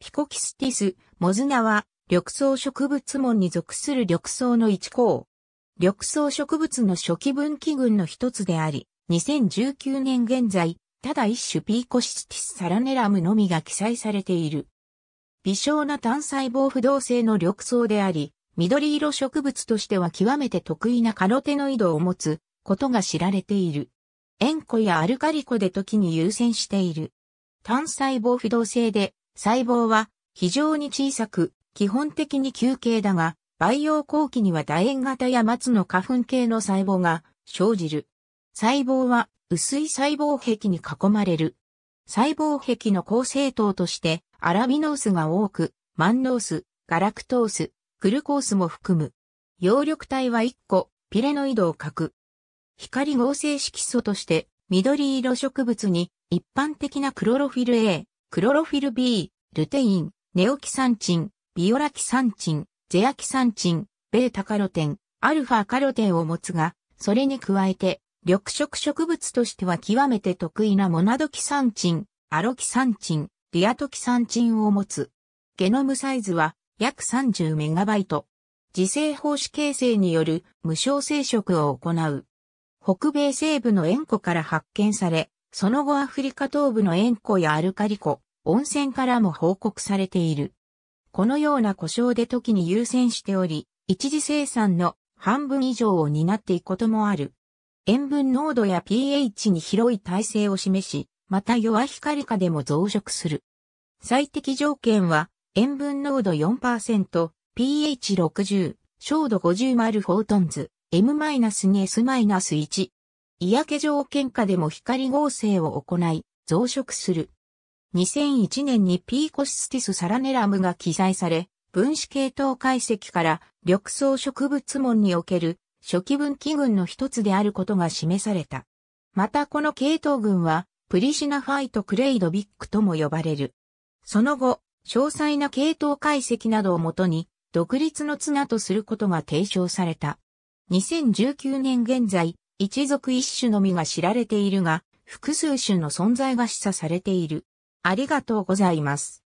ピコキスティス、モズナは、緑草植物門に属する緑草の一項。緑草植物の初期分岐群の一つであり、2019年現在、ただ一種ピーコシティスサラネラムのみが記載されている。微小な単細胞不動性の緑草であり、緑色植物としては極めて得意なカロテノイドを持つことが知られている。塩湖やアルカリ湖で時に優先している。単細胞不動性で細胞は非常に小さく、基本的に球形だが、培養後期には楕円型や松の花粉系の細胞が生じる。細胞は薄い細胞壁に囲まれる。細胞壁の構成等としてアラビノースが多く、マンノース、ガラクトース、クルコースも含む。葉緑体は1個、ピレノイドをく。光合成色素として緑色植物に一般的なクロロフィル A、クロロフィル B、ルテイン、ネオキサンチン、ビオラキサンチン、ゼアキサンチン、ベータカロテン、アルファカロテンを持つが、それに加えて、緑色植物としては極めて得意なモナドキサンチン、アロキサンチン、リアトキサンチンを持つ。ゲノムサイズは約3 0イト。自生胞子形成による無償生殖を行う。北米西部の塩湖から発見され、その後アフリカ東部の塩湖やアルカリ湖、温泉からも報告されている。このような故障で時に優先しており、一次生産の半分以上を担っていくこともある。塩分濃度や pH に広い耐性を示し、また弱光化でも増殖する。最適条件は、塩分濃度4%、pH60、照度50マルフォートンズ、M-2S-1。嫌気条件下でも光合成を行い、増殖する。2001年にピーコシスティス・サラネラムが記載され、分子系統解析から緑藻植物門における初期分岐群の一つであることが示された。またこの系統群はプリシナファイト・クレイドビックとも呼ばれる。その後、詳細な系統解析などをもとに独立の綱とすることが提唱された。2019年現在、一族一種のみが知られているが、複数種の存在が示唆されている。ありがとうございます。